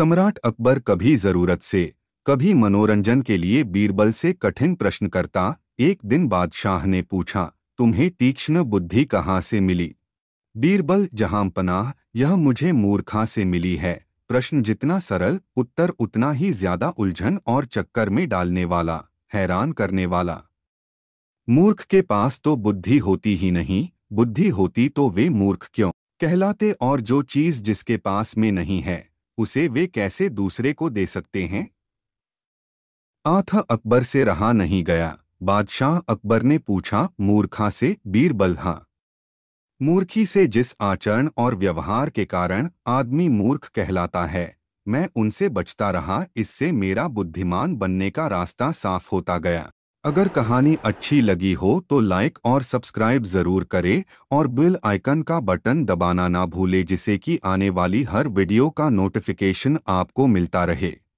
सम्राट अकबर कभी जरूरत से कभी मनोरंजन के लिए बीरबल से कठिन प्रश्न करता एक दिन बादशाह ने पूछा तुम्हें तीक्ष्ण बुद्धि कहाँ से मिली बीरबल जहां पनाह यह मुझे मूर्खा से मिली है प्रश्न जितना सरल उत्तर उतना ही ज्यादा उलझन और चक्कर में डालने वाला हैरान करने वाला मूर्ख के पास तो बुद्धि होती ही नहीं बुद्धि होती तो वे मूर्ख क्यों कहलाते और जो चीज जिसके पास में नहीं है उसे वे कैसे दूसरे को दे सकते हैं आथ अकबर से रहा नहीं गया बादशाह अकबर ने पूछा मूर्खा से बीरबल हाँ मूर्खी से जिस आचरण और व्यवहार के कारण आदमी मूर्ख कहलाता है मैं उनसे बचता रहा इससे मेरा बुद्धिमान बनने का रास्ता साफ होता गया अगर कहानी अच्छी लगी हो तो लाइक और सब्सक्राइब जरूर करें और बिल आइकन का बटन दबाना ना भूलें जिससे कि आने वाली हर वीडियो का नोटिफिकेशन आपको मिलता रहे